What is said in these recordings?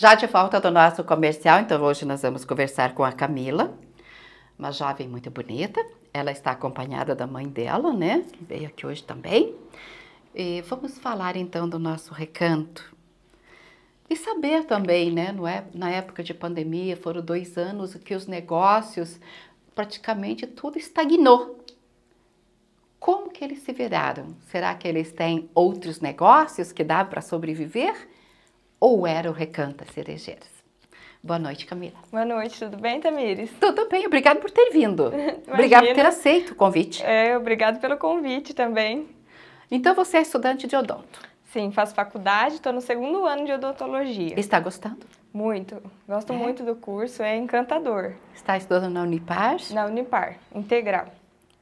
Já de volta do nosso comercial, então hoje nós vamos conversar com a Camila, uma jovem muito bonita. Ela está acompanhada da mãe dela, né? Que veio aqui hoje também. E vamos falar então do nosso recanto. E saber também, né? É, na época de pandemia, foram dois anos que os negócios praticamente tudo estagnou. Como que eles se viraram? Será que eles têm outros negócios que dá para sobreviver? ou era o Recanta Cerejeiras. Boa noite, Camila. Boa noite, tudo bem, Tamires? Tudo bem, obrigado por ter vindo. obrigado por ter aceito o convite. É, obrigado pelo convite também. Então você é estudante de odonto? Sim, faço faculdade, estou no segundo ano de odontologia. Está gostando? Muito, gosto é. muito do curso, é encantador. Está estudando na Unipar? Na Unipar, integral.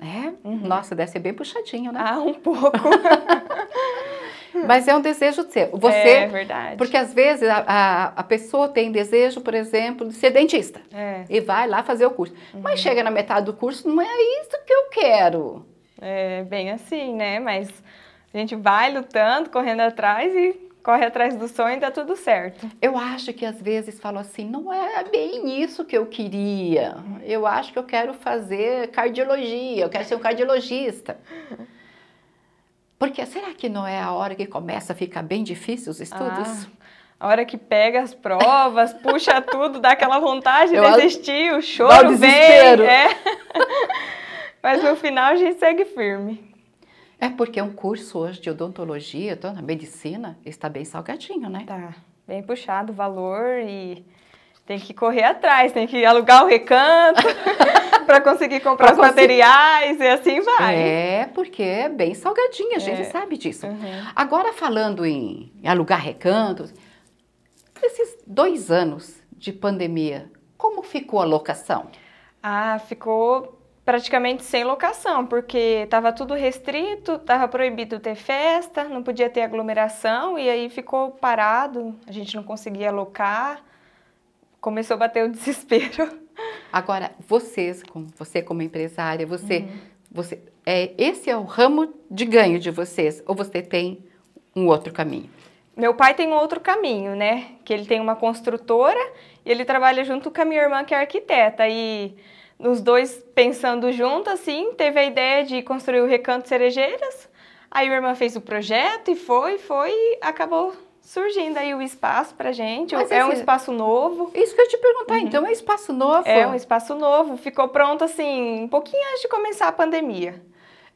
É? Uhum. Nossa, deve ser bem puxadinho, né? Ah, um pouco. Uhum. Mas é um desejo seu. Você, é, é verdade. Porque às vezes a, a, a pessoa tem desejo, por exemplo, de ser dentista. É. E vai lá fazer o curso. Uhum. Mas chega na metade do curso, não é isso que eu quero. É bem assim, né? Mas a gente vai lutando, correndo atrás e corre atrás do sonho e dá tudo certo. Eu acho que às vezes falo assim, não é bem isso que eu queria. Eu acho que eu quero fazer cardiologia, eu quero ser um cardiologista. Porque será que não é a hora que começa a ficar bem difícil os estudos? Ah. A hora que pega as provas, puxa tudo, dá aquela vontade de desistir, o choro o vem. É. Mas no final a gente segue firme. É porque é um curso hoje de odontologia, tô então, na medicina, está bem salgadinho, né? Tá, bem puxado o valor e tem que correr atrás, tem que alugar o recanto. para conseguir comprar os materiais e assim vai. É, porque é bem salgadinha, a gente é. sabe disso. Uhum. Agora, falando em alugar recantos, esses dois anos de pandemia, como ficou a locação? Ah, ficou praticamente sem locação, porque estava tudo restrito, estava proibido ter festa, não podia ter aglomeração e aí ficou parado, a gente não conseguia alocar, começou a bater o desespero. Agora, vocês, você como empresária, você, uhum. você é, esse é o ramo de ganho de vocês ou você tem um outro caminho? Meu pai tem um outro caminho, né? Que ele tem uma construtora e ele trabalha junto com a minha irmã que é arquiteta e nos dois pensando junto assim, teve a ideia de construir o Recanto Cerejeiras. Aí minha irmã fez o projeto e foi, foi e acabou surgindo aí o espaço para gente. Mas é esse... um espaço novo. Isso que eu te perguntar, uhum. então é espaço novo? É um espaço novo. Ficou pronto assim, um pouquinho antes de começar a pandemia.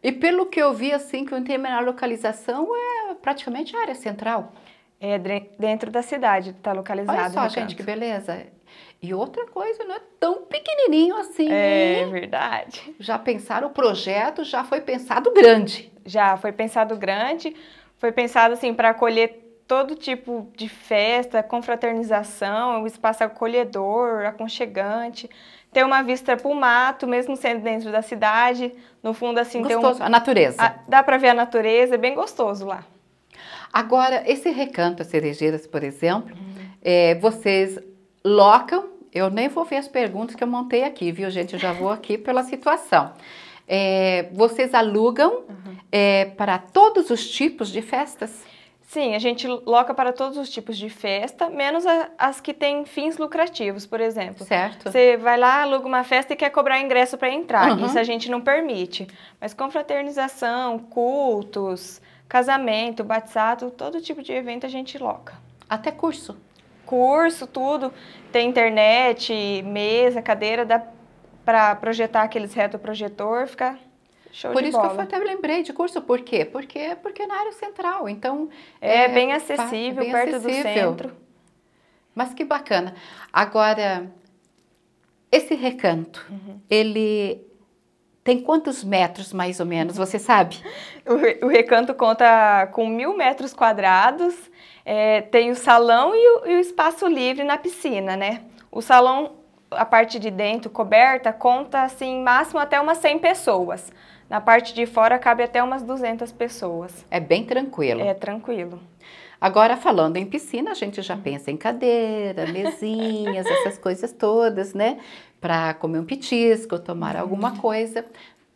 E pelo que eu vi, assim, que o terminal localização é praticamente a área central. É, dentro da cidade está localizado. Olha só, gente, canto. que beleza. E outra coisa, não é tão pequenininho assim. É hein? verdade. Já pensaram, o projeto já foi pensado grande. Já foi pensado grande, foi pensado assim para acolher todo tipo de festa, confraternização, um espaço acolhedor, aconchegante. Ter uma vista para o mato, mesmo sendo dentro da cidade. No fundo, assim, gostoso. Um... a natureza. A... Ah, dá para ver a natureza, é bem gostoso lá. Agora, esse recanto, as cerejeiras, por exemplo, uhum. é, vocês locam. Eu nem vou ver as perguntas que eu montei aqui, viu, gente? Eu já vou aqui pela situação. É, vocês alugam uhum. é, para todos os tipos de festas? Sim, a gente loca para todos os tipos de festa, menos a, as que têm fins lucrativos, por exemplo. Certo. Você vai lá, aluga uma festa e quer cobrar ingresso para entrar. Uhum. Isso a gente não permite. Mas confraternização, cultos, casamento, batizado, todo tipo de evento a gente loca. Até curso. Curso, tudo. Tem internet, mesa, cadeira, dá para projetar aqueles retroprojetor, fica Show Por isso bola. que eu até lembrei de curso, por quê? Porque, porque é na área central, então... É, é bem acessível, bem perto acessível. do centro. Mas que bacana. Agora, esse recanto, uhum. ele tem quantos metros, mais ou menos, você sabe? O, recanto conta com mil metros quadrados, é, tem o salão e o, e o, espaço livre na piscina, né? O salão, a parte de dentro, coberta, conta, assim, máximo até umas 100 pessoas. Na parte de fora cabe até umas 200 pessoas. É bem tranquilo. É tranquilo. Agora, falando em piscina, a gente já pensa em cadeira, mesinhas, essas coisas todas, né? Para comer um petisco, tomar alguma uhum. coisa.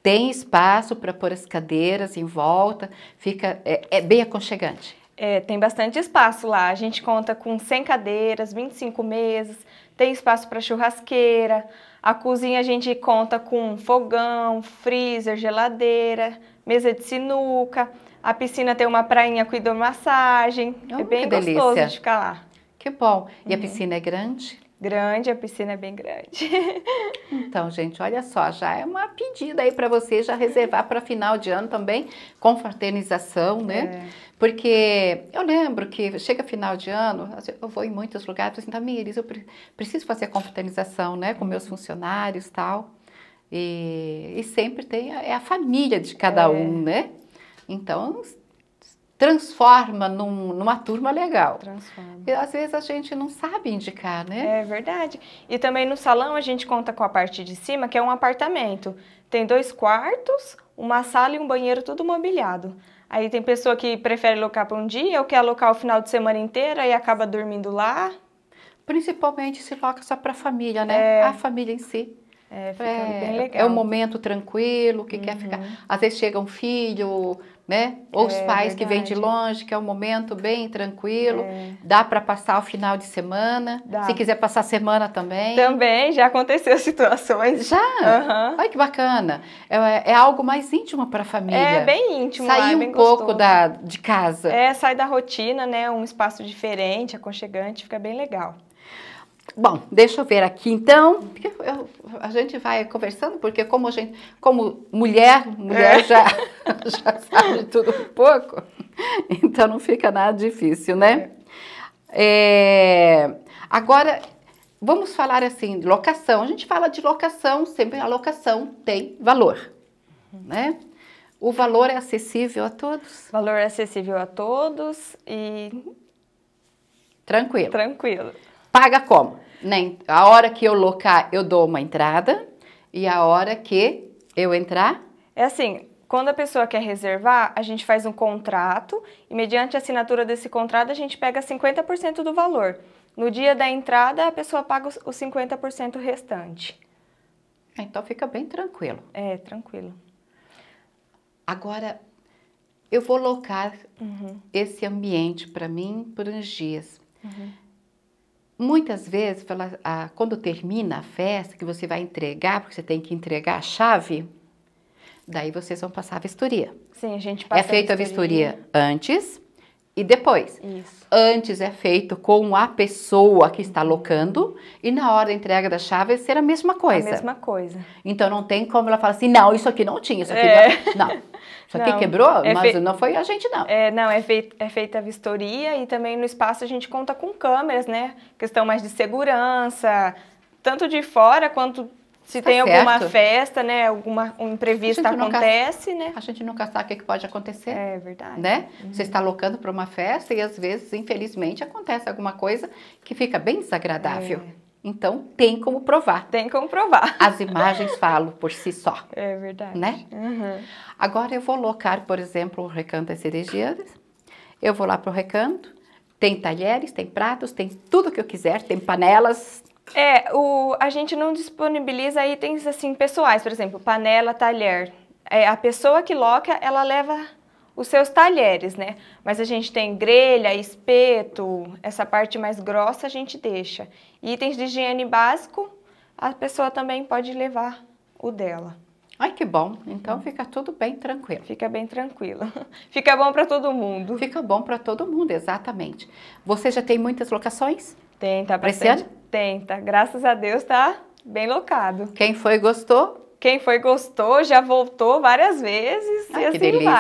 Tem espaço para pôr as cadeiras em volta, fica é, é bem aconchegante. É, tem bastante espaço lá. A gente conta com 100 cadeiras, 25 mesas, tem espaço para churrasqueira. A cozinha a gente conta com fogão, freezer, geladeira, mesa de sinuca. A piscina tem uma prainha com hidromassagem. Oh, é bem gostoso delícia. de ficar lá. Que bom. E uhum. a piscina é grande? grande, a piscina é bem grande. Então, gente, olha só, já é uma pedida aí para você já reservar para final de ano também, com fraternização, né? É. Porque eu lembro que chega final de ano, eu vou em muitos lugares, assim, Tamires, eu preciso fazer a confraternização, né, com meus funcionários e tal. E, e sempre tem a, é a família de cada é. um, né? Então, transforma num, numa turma legal. Transforma. E às vezes a gente não sabe indicar, né? É verdade. E também no salão a gente conta com a parte de cima, que é um apartamento. Tem dois quartos, uma sala e um banheiro tudo mobiliado. Aí tem pessoa que prefere alocar para um dia ou quer alocar o final de semana inteira e acaba dormindo lá. Principalmente se loca só para a família, né? É. A família em si. É, é, é um momento tranquilo, que uhum. quer ficar. Uhum. Às vezes chega um filho, né? Ou os é pais que vêm de longe, que é um momento bem tranquilo, é. dá para passar o final de semana, dá. se quiser passar a semana também. Também, já aconteceu situações. Já? Uhum. Olha que bacana. É, é algo mais íntimo para a família. É, bem íntimo. Sair é um pouco da, de casa. É, sai da rotina, né? Um espaço diferente, aconchegante, fica bem legal. Bom, deixa eu ver aqui então. Eu, a gente vai conversando, porque como a gente, como mulher, mulher é. já, já sabe tudo um pouco, então não fica nada difícil, né? É. É, agora, vamos falar assim, locação. A gente fala de locação, sempre a locação tem valor, uhum. né? O valor é acessível a todos? valor é acessível a todos e... Tranquilo. Tranquilo. Paga como? Nem. A hora que eu locar, eu dou uma entrada e a hora que eu entrar? É assim, quando a pessoa quer reservar, a gente faz um contrato e mediante a assinatura desse contrato a gente pega 50% do valor. No dia da entrada, a pessoa paga os 50% restante. Ah, então fica bem tranquilo. É, tranquilo. Agora, eu vou locar uhum. esse ambiente para mim por uns dias. Uhum. Muitas vezes, ah, quando termina a festa, que você vai entregar, porque você tem que entregar a chave, daí vocês vão passar a vistoria. Sim, a gente é passa É feita a vistoria, antes e depois. Isso. Antes é feito com a pessoa que está locando e na hora da entrega da chave será a mesma coisa. A mesma coisa. Então não tem como ela falar assim, não, isso aqui não tinha, isso aqui é. não. Não, isso aqui não, quebrou, é mas fe... não foi a gente, não. É, não, é, é feita a vistoria e também no espaço a gente conta com câmeras, né? Questão mais de segurança, tanto de fora quanto se tá tem certo. alguma festa, né? Alguma um imprevisto acontece, nunca, né? A gente nunca sabe o que pode acontecer. É verdade. Né? Uhum. Você está locando para uma festa e às vezes, infelizmente, acontece alguma coisa que fica bem desagradável. É. Então tem como provar. Tem como provar. As imagens falam por si só. É verdade. Né? Uhum. Agora eu vou locar, por exemplo, o recanto das cerejeiras. Eu vou lá para o recanto. Tem talheres, tem pratos, tem tudo que eu quiser, tem panelas. É, o, a gente não disponibiliza itens assim pessoais, por exemplo, panela, talher. É, a pessoa que loca, ela leva os seus talheres, né? Mas a gente tem grelha, espeto, essa parte mais grossa a gente deixa. Itens de higiene básico, a pessoa também pode levar o dela. Ai, que bom. Então hum. fica tudo bem tranquilo. Fica bem tranquilo. fica bom para todo mundo. Fica bom para todo mundo, exatamente. Você já tem muitas locações? Tem, tá para Tenta. Tá. Graças a Deus tá bem locado. Quem foi gostou? Quem foi gostou já voltou várias vezes Ai, e assim que delícia.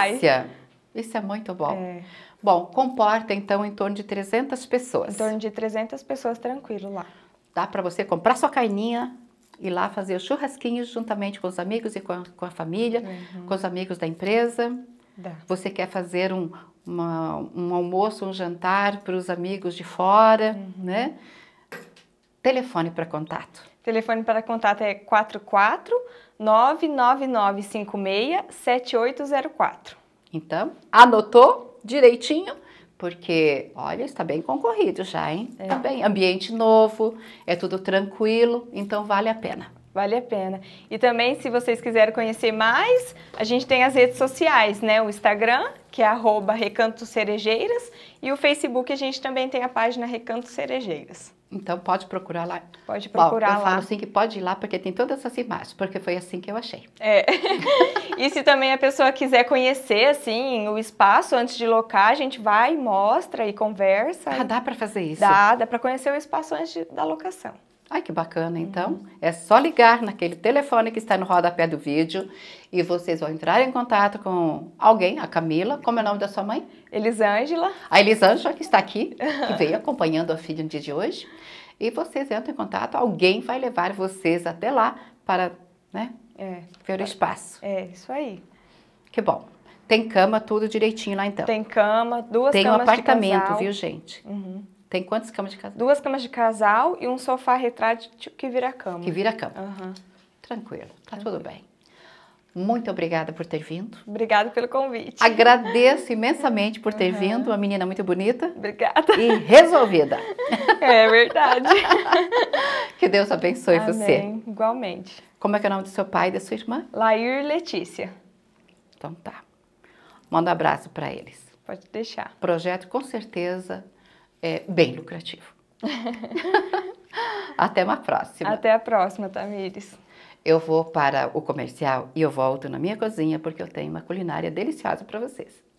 vai. Isso é muito bom. É. Bom, comporta então em torno de 300 pessoas. Em torno de 300 pessoas tranquilo lá. Dá para você comprar sua carninha e lá fazer o churrasquinho juntamente com os amigos e com a, com a família, uhum. com os amigos da empresa. Dá. Você quer fazer um, uma, um almoço, um jantar para os amigos de fora, uhum. né? Telefone para contato. Telefone para contato é 44 56 7804. Então, anotou direitinho, porque olha, está bem concorrido já, hein? É. Tá bem, ambiente novo, é tudo tranquilo, então vale a pena. Vale a pena. E também, se vocês quiserem conhecer mais, a gente tem as redes sociais, né? O Instagram, que é Recanto Cerejeiras, e o Facebook a gente também tem a página Recanto Cerejeiras. Então pode procurar lá. Pode procurar Bom, eu lá. Eu falo assim que pode ir lá porque tem todas essas imagens, porque foi assim que eu achei. É. e se também a pessoa quiser conhecer assim o espaço antes de locar, a gente vai, mostra e conversa. Ah, e... dá para fazer isso. Dá, dá para conhecer o espaço antes de, da locação. Ai, que bacana, então. Uhum. É só ligar naquele telefone que está no rodapé do vídeo e vocês vão entrar em contato com alguém, a Camila. Como é o nome da sua mãe? Elisângela. A Elisângela, que está aqui, que veio acompanhando a filha no dia de hoje. E vocês entram em contato, alguém vai levar vocês até lá para né, é, ver o espaço. É, isso aí. Que bom. Tem cama, tudo direitinho lá então. Tem cama, duas Tem camas. Tem um apartamento, viu, gente? Uhum. Tem quantas camas de casal? Duas camas de casal e um sofá retrátil que vira cama. Que vira cama. Uhum. Tranquilo, tá Tranquilo. tudo bem. Muito obrigada por ter vindo. Obrigada pelo convite. Agradeço imensamente por ter uhum. vindo, uma menina muito bonita. Obrigada. E resolvida. É verdade. que Deus abençoe Amém. você. Igualmente. Como é que é o nome do seu pai e da sua irmã? Lair Letícia. Então tá. Manda um abraço para eles. Pode deixar. Projeto com certeza é bem lucrativo. Até uma próxima. Até a próxima, Tamires. Eu vou para o comercial e eu volto na minha cozinha porque eu tenho uma culinária deliciosa para vocês.